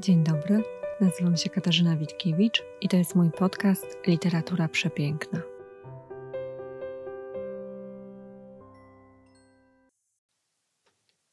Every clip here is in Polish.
Dzień dobry, nazywam się Katarzyna Witkiewicz i to jest mój podcast Literatura Przepiękna.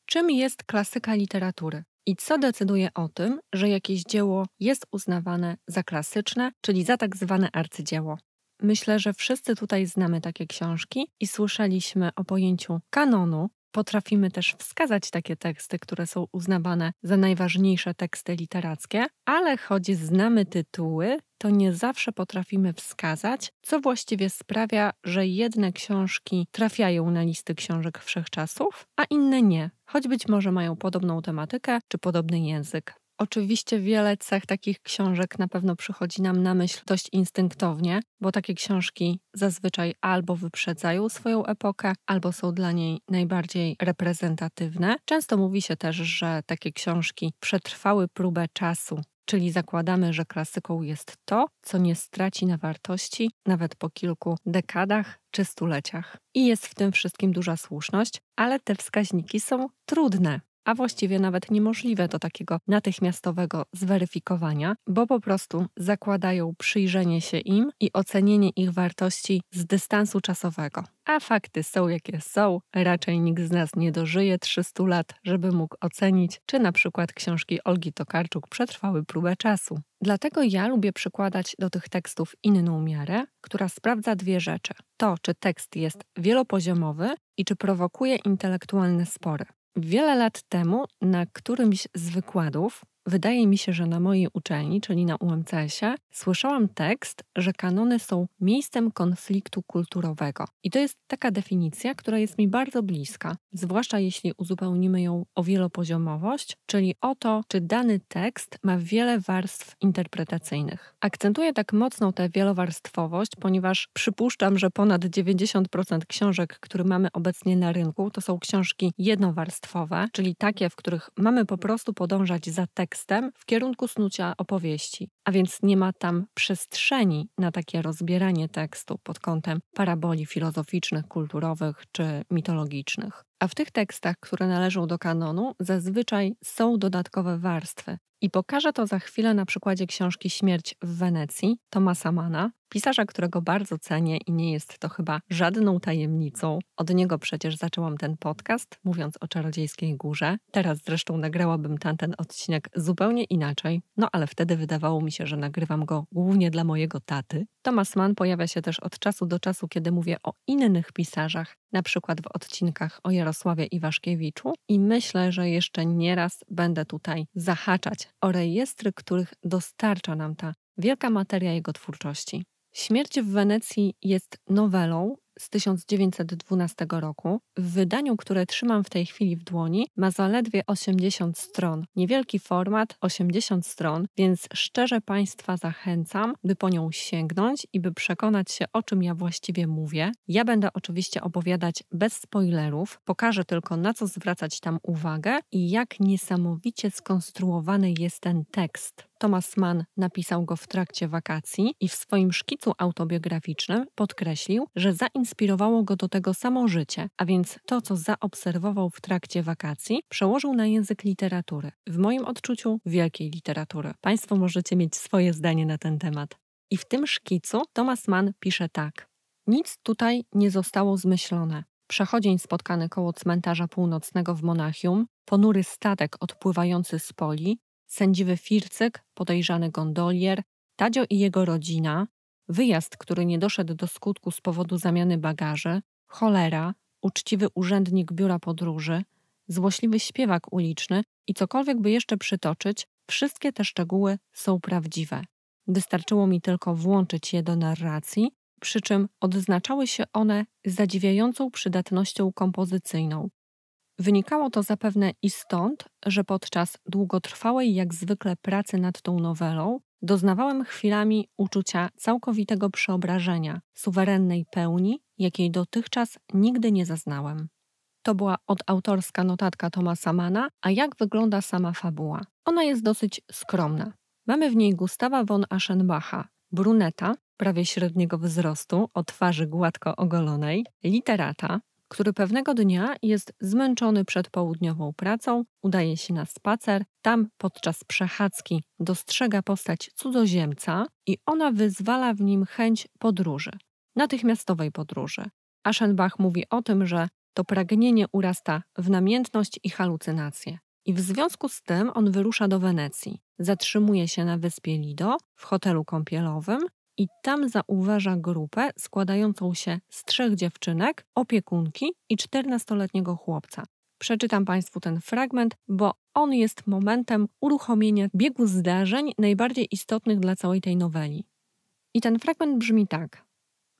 Czym jest klasyka literatury? I co decyduje o tym, że jakieś dzieło jest uznawane za klasyczne, czyli za tak zwane arcydzieło? Myślę, że wszyscy tutaj znamy takie książki i słyszeliśmy o pojęciu kanonu, Potrafimy też wskazać takie teksty, które są uznawane za najważniejsze teksty literackie, ale choć znamy tytuły, to nie zawsze potrafimy wskazać, co właściwie sprawia, że jedne książki trafiają na listy książek wszechczasów, a inne nie, choć być może mają podobną tematykę czy podobny język. Oczywiście wiele cech takich książek na pewno przychodzi nam na myśl dość instynktownie, bo takie książki zazwyczaj albo wyprzedzają swoją epokę, albo są dla niej najbardziej reprezentatywne. Często mówi się też, że takie książki przetrwały próbę czasu. Czyli zakładamy, że klasyką jest to, co nie straci na wartości nawet po kilku dekadach czy stuleciach. I jest w tym wszystkim duża słuszność, ale te wskaźniki są trudne a właściwie nawet niemożliwe do takiego natychmiastowego zweryfikowania, bo po prostu zakładają przyjrzenie się im i ocenienie ich wartości z dystansu czasowego. A fakty są jakie są, raczej nikt z nas nie dożyje 300 lat, żeby mógł ocenić, czy na przykład książki Olgi Tokarczuk przetrwały próbę czasu. Dlatego ja lubię przykładać do tych tekstów inną miarę, która sprawdza dwie rzeczy: to, czy tekst jest wielopoziomowy i czy prowokuje intelektualne spory. Wiele lat temu na którymś z wykładów, wydaje mi się, że na mojej uczelni, czyli na UMCS-ie, Słyszałam tekst, że kanony są miejscem konfliktu kulturowego. I to jest taka definicja, która jest mi bardzo bliska, zwłaszcza jeśli uzupełnimy ją o wielopoziomowość, czyli o to, czy dany tekst ma wiele warstw interpretacyjnych. Akcentuję tak mocno tę wielowarstwowość, ponieważ przypuszczam, że ponad 90% książek, które mamy obecnie na rynku, to są książki jednowarstwowe, czyli takie, w których mamy po prostu podążać za tekstem w kierunku snucia opowieści a więc nie ma tam przestrzeni na takie rozbieranie tekstu pod kątem paraboli filozoficznych, kulturowych czy mitologicznych. A w tych tekstach, które należą do kanonu, zazwyczaj są dodatkowe warstwy, i pokażę to za chwilę na przykładzie książki Śmierć w Wenecji Tomasa Mana, pisarza, którego bardzo cenię i nie jest to chyba żadną tajemnicą. Od niego przecież zaczęłam ten podcast, mówiąc o Czarodziejskiej Górze. Teraz zresztą nagrałabym tamten ten odcinek zupełnie inaczej, no ale wtedy wydawało mi się, że nagrywam go głównie dla mojego taty. Thomas Mann pojawia się też od czasu do czasu, kiedy mówię o innych pisarzach, na przykład w odcinkach o Jarosławie Iwaszkiewiczu i myślę, że jeszcze nieraz będę tutaj zahaczać o rejestry, których dostarcza nam ta wielka materia jego twórczości. Śmierć w Wenecji jest nowelą, z 1912 roku. W wydaniu, które trzymam w tej chwili w dłoni, ma zaledwie 80 stron. Niewielki format, 80 stron, więc szczerze Państwa zachęcam, by po nią sięgnąć i by przekonać się, o czym ja właściwie mówię. Ja będę oczywiście opowiadać bez spoilerów, pokażę tylko na co zwracać tam uwagę i jak niesamowicie skonstruowany jest ten tekst. Thomas Mann napisał go w trakcie wakacji i w swoim szkicu autobiograficznym podkreślił, że zainspirowało go do tego samo życie, a więc to, co zaobserwował w trakcie wakacji, przełożył na język literatury. W moim odczuciu wielkiej literatury. Państwo możecie mieć swoje zdanie na ten temat. I w tym szkicu Thomas Mann pisze tak. Nic tutaj nie zostało zmyślone. Przechodzień spotkany koło cmentarza północnego w Monachium, ponury statek odpływający z poli, sędziwy Fircyk, podejrzany gondolier, Tadzio i jego rodzina, wyjazd, który nie doszedł do skutku z powodu zamiany bagaży, cholera, uczciwy urzędnik biura podróży, złośliwy śpiewak uliczny i cokolwiek by jeszcze przytoczyć, wszystkie te szczegóły są prawdziwe. Wystarczyło mi tylko włączyć je do narracji, przy czym odznaczały się one zadziwiającą przydatnością kompozycyjną, Wynikało to zapewne i stąd, że podczas długotrwałej jak zwykle pracy nad tą nowelą doznawałem chwilami uczucia całkowitego przeobrażenia, suwerennej pełni, jakiej dotychczas nigdy nie zaznałem. To była odautorska notatka Tomasa Mana, a jak wygląda sama fabuła. Ona jest dosyć skromna. Mamy w niej Gustawa von Aschenbacha, bruneta, prawie średniego wzrostu, o twarzy gładko ogolonej, literata, który pewnego dnia jest zmęczony przedpołudniową pracą, udaje się na spacer. Tam podczas przechadzki dostrzega postać cudzoziemca i ona wyzwala w nim chęć podróży, natychmiastowej podróży. Aschenbach mówi o tym, że to pragnienie urasta w namiętność i halucynacje. I w związku z tym on wyrusza do Wenecji. Zatrzymuje się na wyspie Lido w hotelu kąpielowym i tam zauważa grupę składającą się z trzech dziewczynek, opiekunki i czternastoletniego chłopca. Przeczytam Państwu ten fragment, bo on jest momentem uruchomienia biegu zdarzeń najbardziej istotnych dla całej tej noweli. I ten fragment brzmi tak.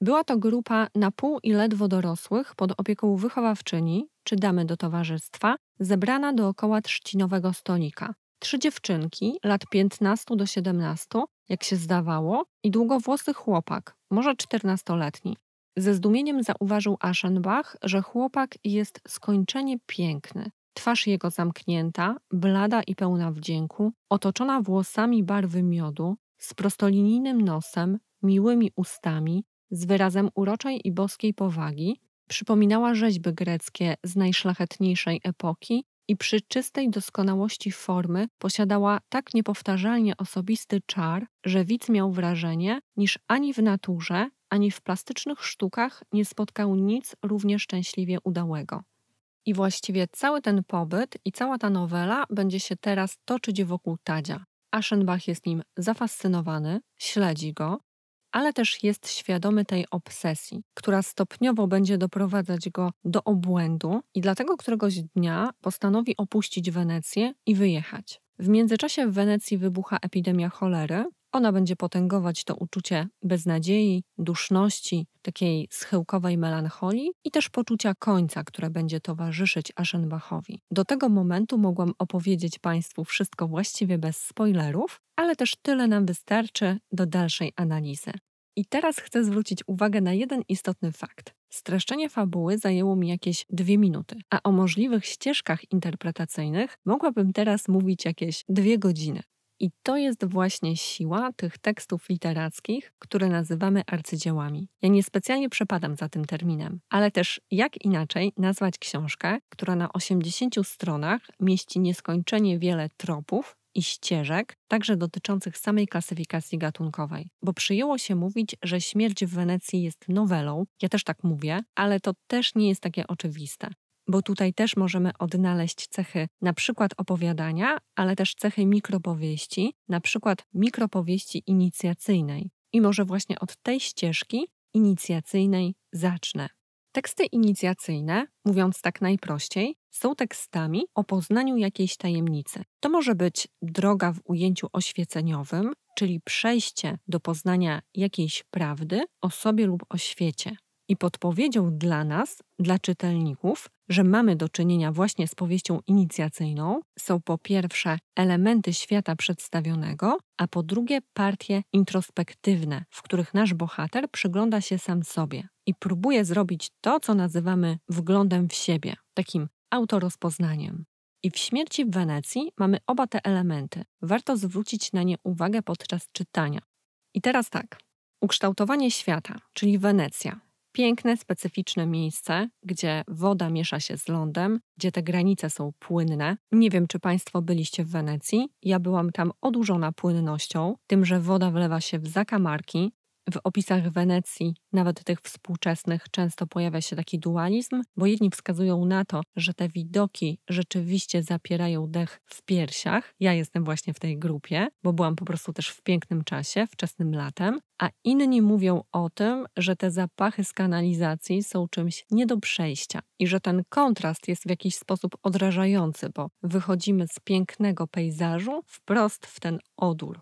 Była to grupa na pół i ledwo dorosłych pod opieką wychowawczyni czy damy do towarzystwa, zebrana dookoła trzcinowego stolika. Trzy dziewczynki, lat 15 do 17, jak się zdawało, i długowłosy chłopak, może czternastoletni. Ze zdumieniem zauważył Aschenbach, że chłopak jest skończenie piękny. Twarz jego zamknięta, blada i pełna wdzięku, otoczona włosami barwy miodu, z prostolinijnym nosem, miłymi ustami, z wyrazem uroczej i boskiej powagi, przypominała rzeźby greckie z najszlachetniejszej epoki i przy czystej doskonałości formy posiadała tak niepowtarzalnie osobisty czar, że widz miał wrażenie, niż ani w naturze, ani w plastycznych sztukach nie spotkał nic równie szczęśliwie udałego. I właściwie cały ten pobyt i cała ta nowela będzie się teraz toczyć wokół Tadzia. Aschenbach jest nim zafascynowany, śledzi go, ale też jest świadomy tej obsesji, która stopniowo będzie doprowadzać go do obłędu i dlatego któregoś dnia postanowi opuścić Wenecję i wyjechać. W międzyczasie w Wenecji wybucha epidemia cholery, ona będzie potęgować to uczucie beznadziei, duszności, takiej schyłkowej melancholii i też poczucia końca, które będzie towarzyszyć Aschenbachowi. Do tego momentu mogłam opowiedzieć Państwu wszystko właściwie bez spoilerów, ale też tyle nam wystarczy do dalszej analizy. I teraz chcę zwrócić uwagę na jeden istotny fakt. Streszczenie fabuły zajęło mi jakieś dwie minuty, a o możliwych ścieżkach interpretacyjnych mogłabym teraz mówić jakieś dwie godziny. I to jest właśnie siła tych tekstów literackich, które nazywamy arcydziełami. Ja niespecjalnie przepadam za tym terminem, ale też jak inaczej nazwać książkę, która na 80 stronach mieści nieskończenie wiele tropów i ścieżek, także dotyczących samej klasyfikacji gatunkowej. Bo przyjęło się mówić, że śmierć w Wenecji jest nowelą, ja też tak mówię, ale to też nie jest takie oczywiste bo tutaj też możemy odnaleźć cechy na przykład opowiadania, ale też cechy mikropowieści, na przykład mikropowieści inicjacyjnej. I może właśnie od tej ścieżki inicjacyjnej zacznę. Teksty inicjacyjne, mówiąc tak najprościej, są tekstami o poznaniu jakiejś tajemnicy. To może być droga w ujęciu oświeceniowym, czyli przejście do poznania jakiejś prawdy o sobie lub o świecie i podpowiedzią dla nas, dla czytelników, że mamy do czynienia właśnie z powieścią inicjacyjną, są po pierwsze elementy świata przedstawionego, a po drugie partie introspektywne, w których nasz bohater przygląda się sam sobie i próbuje zrobić to, co nazywamy wglądem w siebie, takim autorozpoznaniem. I w śmierci w Wenecji mamy oba te elementy. Warto zwrócić na nie uwagę podczas czytania. I teraz tak. Ukształtowanie świata, czyli Wenecja, piękne, specyficzne miejsce, gdzie woda miesza się z lądem, gdzie te granice są płynne. Nie wiem, czy Państwo byliście w Wenecji. Ja byłam tam odurzona płynnością, tym, że woda wlewa się w zakamarki, w opisach Wenecji, nawet tych współczesnych, często pojawia się taki dualizm, bo jedni wskazują na to, że te widoki rzeczywiście zapierają dech w piersiach. Ja jestem właśnie w tej grupie, bo byłam po prostu też w pięknym czasie, wczesnym latem, a inni mówią o tym, że te zapachy z kanalizacji są czymś nie do przejścia i że ten kontrast jest w jakiś sposób odrażający, bo wychodzimy z pięknego pejzażu wprost w ten odór.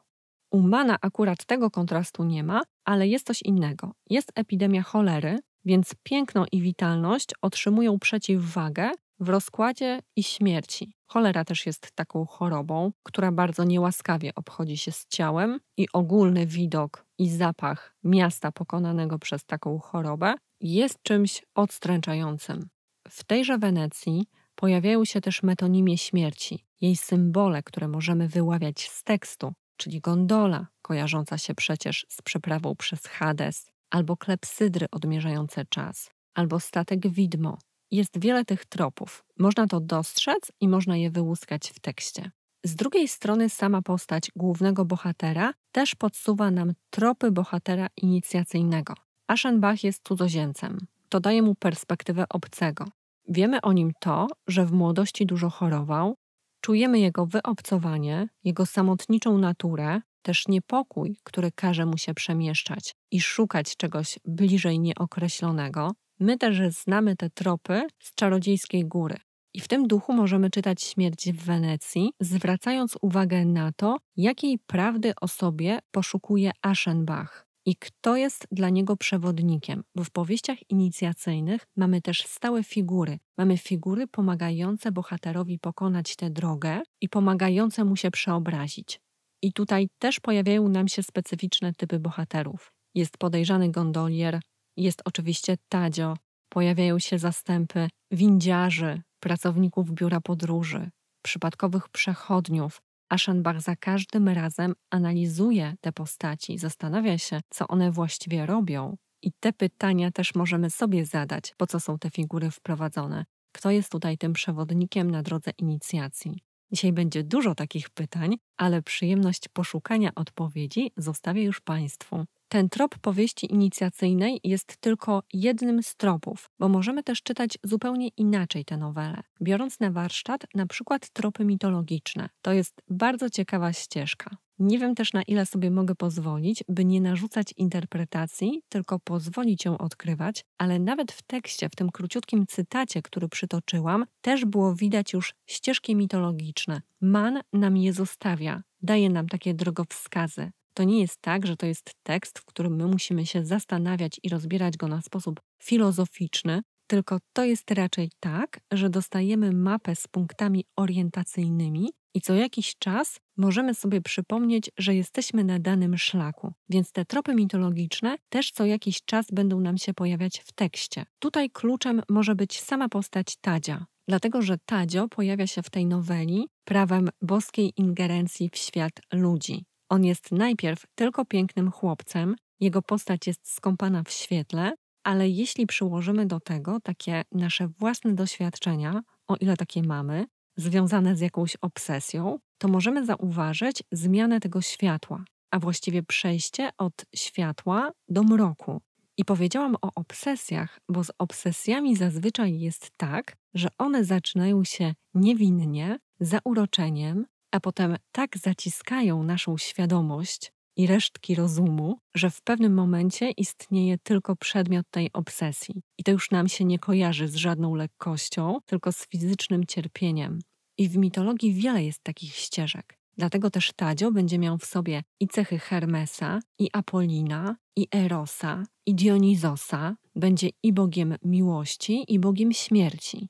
U mana akurat tego kontrastu nie ma, ale jest coś innego. Jest epidemia cholery, więc piękno i witalność otrzymują przeciwwagę w rozkładzie i śmierci. Cholera też jest taką chorobą, która bardzo niełaskawie obchodzi się z ciałem i ogólny widok i zapach miasta pokonanego przez taką chorobę jest czymś odstręczającym. W tejże Wenecji pojawiają się też metonimie śmierci, jej symbole, które możemy wyławiać z tekstu, czyli gondola, kojarząca się przecież z przeprawą przez Hades, albo klepsydry odmierzające czas, albo statek widmo. Jest wiele tych tropów. Można to dostrzec i można je wyłuskać w tekście. Z drugiej strony sama postać głównego bohatera też podsuwa nam tropy bohatera inicjacyjnego. Aschenbach jest cudzoziemcem. To daje mu perspektywę obcego. Wiemy o nim to, że w młodości dużo chorował, Czujemy jego wyobcowanie, jego samotniczą naturę, też niepokój, który każe mu się przemieszczać i szukać czegoś bliżej nieokreślonego. My też znamy te tropy z czarodziejskiej góry. I w tym duchu możemy czytać śmierć w Wenecji, zwracając uwagę na to, jakiej prawdy o sobie poszukuje Aschenbach i kto jest dla niego przewodnikiem, bo w powieściach inicjacyjnych mamy też stałe figury. Mamy figury pomagające bohaterowi pokonać tę drogę i pomagające mu się przeobrazić. I tutaj też pojawiają nam się specyficzne typy bohaterów. Jest podejrzany gondolier, jest oczywiście Tadzio, pojawiają się zastępy windziarzy, pracowników biura podróży, przypadkowych przechodniów, Aschenbach za każdym razem analizuje te postaci, zastanawia się, co one właściwie robią. I te pytania też możemy sobie zadać, po co są te figury wprowadzone, kto jest tutaj tym przewodnikiem na drodze inicjacji. Dzisiaj będzie dużo takich pytań, ale przyjemność poszukania odpowiedzi zostawię już Państwu. Ten trop powieści inicjacyjnej jest tylko jednym z tropów, bo możemy też czytać zupełnie inaczej te nowele, biorąc na warsztat na przykład tropy mitologiczne. To jest bardzo ciekawa ścieżka. Nie wiem też, na ile sobie mogę pozwolić, by nie narzucać interpretacji, tylko pozwolić ją odkrywać, ale nawet w tekście, w tym króciutkim cytacie, który przytoczyłam, też było widać już ścieżki mitologiczne. Man nam je zostawia, daje nam takie drogowskazy. To nie jest tak, że to jest tekst, w którym my musimy się zastanawiać i rozbierać go na sposób filozoficzny, tylko to jest raczej tak, że dostajemy mapę z punktami orientacyjnymi i co jakiś czas możemy sobie przypomnieć, że jesteśmy na danym szlaku, więc te tropy mitologiczne też co jakiś czas będą nam się pojawiać w tekście. Tutaj kluczem może być sama postać Tadzia, dlatego że Tadzio pojawia się w tej noweli prawem boskiej ingerencji w świat ludzi. On jest najpierw tylko pięknym chłopcem, jego postać jest skąpana w świetle, ale jeśli przyłożymy do tego takie nasze własne doświadczenia, o ile takie mamy, związane z jakąś obsesją, to możemy zauważyć zmianę tego światła, a właściwie przejście od światła do mroku. I powiedziałam o obsesjach, bo z obsesjami zazwyczaj jest tak, że one zaczynają się niewinnie, zauroczeniem, a potem tak zaciskają naszą świadomość i resztki rozumu, że w pewnym momencie istnieje tylko przedmiot tej obsesji. I to już nam się nie kojarzy z żadną lekkością, tylko z fizycznym cierpieniem. I w mitologii wiele jest takich ścieżek. Dlatego też Tadzio będzie miał w sobie i cechy Hermesa, i Apolina, i Erosa, i Dionizosa, będzie i bogiem miłości, i bogiem śmierci.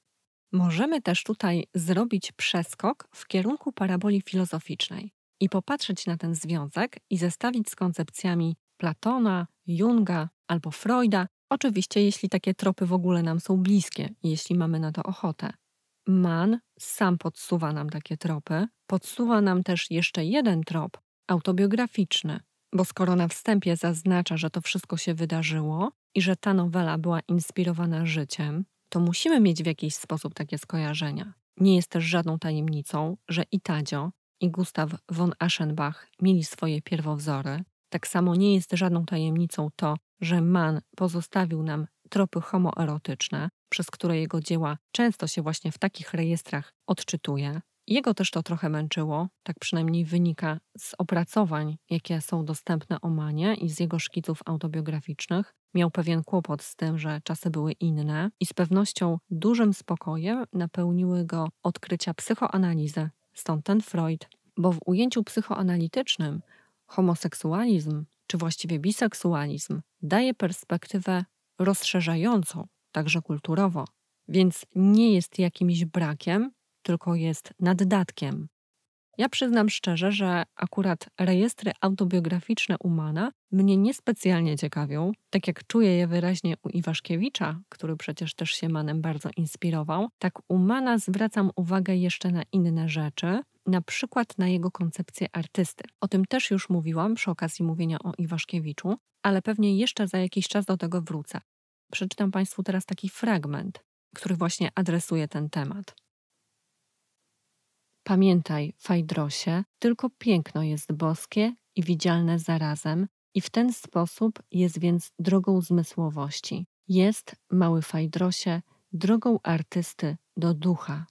Możemy też tutaj zrobić przeskok w kierunku paraboli filozoficznej i popatrzeć na ten związek i zestawić z koncepcjami Platona, Junga albo Freuda, oczywiście jeśli takie tropy w ogóle nam są bliskie, jeśli mamy na to ochotę. Mann sam podsuwa nam takie tropy, podsuwa nam też jeszcze jeden trop autobiograficzny, bo skoro na wstępie zaznacza, że to wszystko się wydarzyło i że ta nowela była inspirowana życiem, to musimy mieć w jakiś sposób takie skojarzenia. Nie jest też żadną tajemnicą, że i Tadzio, i Gustaw von Aschenbach mieli swoje pierwowzory. Tak samo nie jest żadną tajemnicą to, że Mann pozostawił nam tropy homoerotyczne, przez które jego dzieła często się właśnie w takich rejestrach odczytuje. Jego też to trochę męczyło, tak przynajmniej wynika z opracowań, jakie są dostępne o Manie i z jego szkiców autobiograficznych, miał pewien kłopot z tym, że czasy były inne i z pewnością dużym spokojem napełniły go odkrycia psychoanalizy, stąd ten Freud, bo w ujęciu psychoanalitycznym homoseksualizm, czy właściwie biseksualizm, daje perspektywę rozszerzającą, także kulturowo, więc nie jest jakimś brakiem, tylko jest naddatkiem. Ja przyznam szczerze, że akurat rejestry autobiograficzne Umana mnie niespecjalnie ciekawią, tak jak czuję je wyraźnie u Iwaszkiewicza, który przecież też się Manem bardzo inspirował, tak Umana zwracam uwagę jeszcze na inne rzeczy, na przykład na jego koncepcję artysty. O tym też już mówiłam przy okazji mówienia o Iwaszkiewiczu, ale pewnie jeszcze za jakiś czas do tego wrócę. Przeczytam Państwu teraz taki fragment, który właśnie adresuje ten temat. Pamiętaj, Fajdrosie, tylko piękno jest boskie i widzialne zarazem, i w ten sposób jest więc drogą zmysłowości. Jest, mały Fajdrosie, drogą artysty do ducha.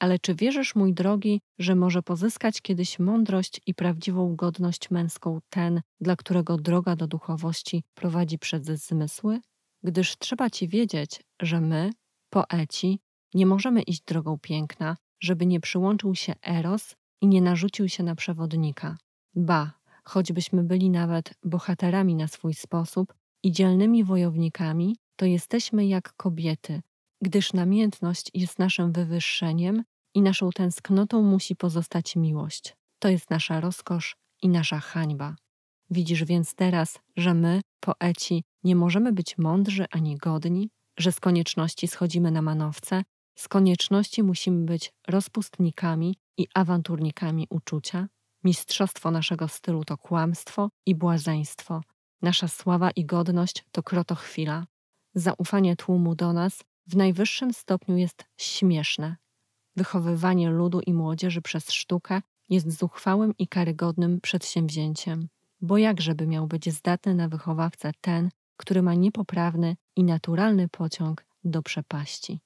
Ale czy wierzysz, mój drogi, że może pozyskać kiedyś mądrość i prawdziwą godność męską ten, dla którego droga do duchowości prowadzi przez zmysły? Gdyż trzeba ci wiedzieć, że my, poeci, nie możemy iść drogą piękna, żeby nie przyłączył się Eros i nie narzucił się na przewodnika. Ba, choćbyśmy byli nawet bohaterami na swój sposób i dzielnymi wojownikami, to jesteśmy jak kobiety, gdyż namiętność jest naszym wywyższeniem i naszą tęsknotą musi pozostać miłość. To jest nasza rozkosz i nasza hańba. Widzisz więc teraz, że my, poeci, nie możemy być mądrzy ani godni, że z konieczności schodzimy na manowce z konieczności musimy być rozpustnikami i awanturnikami uczucia. Mistrzostwo naszego stylu to kłamstwo i błazeństwo. Nasza sława i godność to krotochwila. Zaufanie tłumu do nas w najwyższym stopniu jest śmieszne. Wychowywanie ludu i młodzieży przez sztukę jest zuchwałym i karygodnym przedsięwzięciem, bo jakżeby miał być zdatny na wychowawcę ten, który ma niepoprawny i naturalny pociąg do przepaści.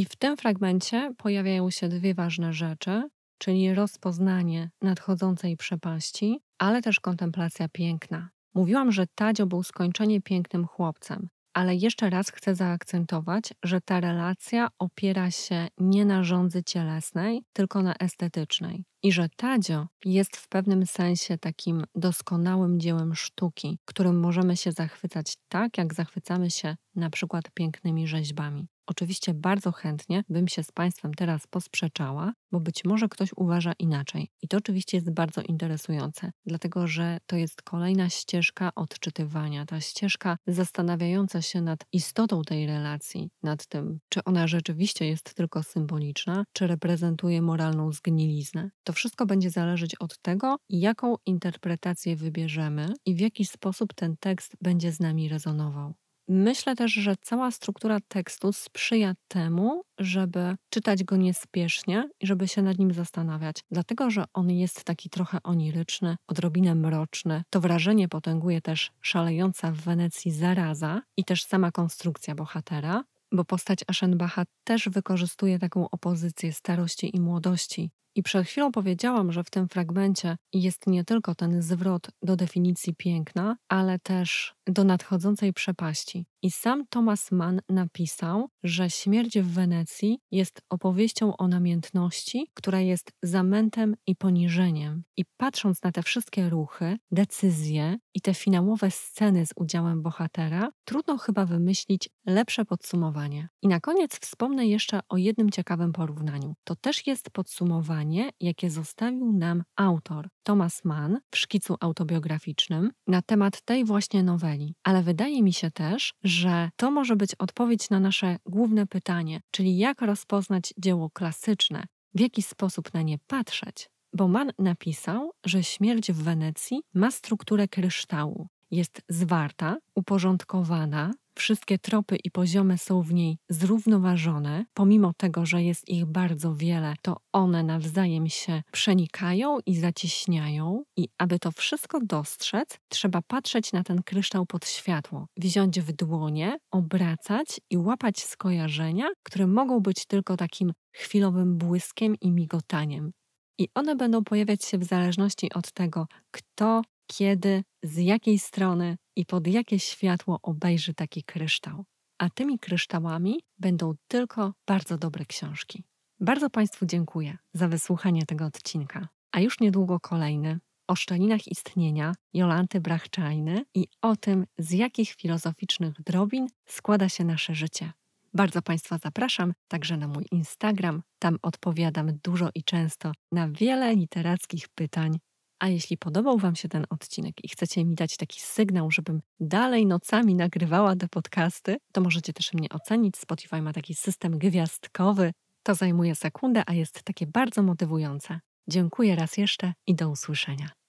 I w tym fragmencie pojawiają się dwie ważne rzeczy, czyli rozpoznanie nadchodzącej przepaści, ale też kontemplacja piękna. Mówiłam, że Tadzio był skończenie pięknym chłopcem, ale jeszcze raz chcę zaakcentować, że ta relacja opiera się nie na rządzy cielesnej, tylko na estetycznej. I że Tadzio jest w pewnym sensie takim doskonałym dziełem sztuki, którym możemy się zachwycać tak, jak zachwycamy się na przykład pięknymi rzeźbami. Oczywiście bardzo chętnie bym się z Państwem teraz posprzeczała, bo być może ktoś uważa inaczej. I to oczywiście jest bardzo interesujące, dlatego że to jest kolejna ścieżka odczytywania, ta ścieżka zastanawiająca się nad istotą tej relacji, nad tym, czy ona rzeczywiście jest tylko symboliczna, czy reprezentuje moralną zgniliznę. To wszystko będzie zależeć od tego, jaką interpretację wybierzemy i w jaki sposób ten tekst będzie z nami rezonował. Myślę też, że cała struktura tekstu sprzyja temu, żeby czytać go niespiesznie i żeby się nad nim zastanawiać, dlatego że on jest taki trochę oniryczny, odrobinę mroczny. To wrażenie potęguje też szalejąca w Wenecji zaraza i też sama konstrukcja bohatera. Bo postać Aschenbacha też wykorzystuje taką opozycję starości i młodości. I przed chwilą powiedziałam, że w tym fragmencie jest nie tylko ten zwrot do definicji piękna, ale też do nadchodzącej przepaści. I sam Thomas Mann napisał, że śmierć w Wenecji jest opowieścią o namiętności, która jest zamętem i poniżeniem. I patrząc na te wszystkie ruchy, decyzje i te finałowe sceny z udziałem bohatera, trudno chyba wymyślić lepsze podsumowanie. I na koniec wspomnę jeszcze o jednym ciekawym porównaniu. To też jest podsumowanie, jakie zostawił nam autor Thomas Mann w szkicu autobiograficznym na temat tej właśnie noweli myśleli. Ale wydaje mi się też, że to może być odpowiedź na nasze główne pytanie, czyli jak rozpoznać dzieło klasyczne, w jaki sposób na nie patrzeć. Bo Mann napisał, że śmierć w Wenecji ma strukturę kryształu. Jest zwarta, uporządkowana, Wszystkie tropy i poziomy są w niej zrównoważone, pomimo tego, że jest ich bardzo wiele, to one nawzajem się przenikają i zacieśniają, i aby to wszystko dostrzec, trzeba patrzeć na ten kryształ pod światło, wziąć w dłonie, obracać i łapać skojarzenia, które mogą być tylko takim chwilowym błyskiem i migotaniem. I one będą pojawiać się w zależności od tego, kto, kiedy, z jakiej strony i pod jakie światło obejrzy taki kryształ. A tymi kryształami będą tylko bardzo dobre książki. Bardzo Państwu dziękuję za wysłuchanie tego odcinka. A już niedługo kolejny o szczelinach istnienia Jolanty Brachczajny i o tym, z jakich filozoficznych drobin składa się nasze życie. Bardzo Państwa zapraszam także na mój Instagram. Tam odpowiadam dużo i często na wiele literackich pytań a jeśli podobał Wam się ten odcinek i chcecie mi dać taki sygnał, żebym dalej nocami nagrywała te podcasty, to możecie też mnie ocenić. Spotify ma taki system gwiazdkowy. To zajmuje sekundę, a jest takie bardzo motywujące. Dziękuję raz jeszcze i do usłyszenia.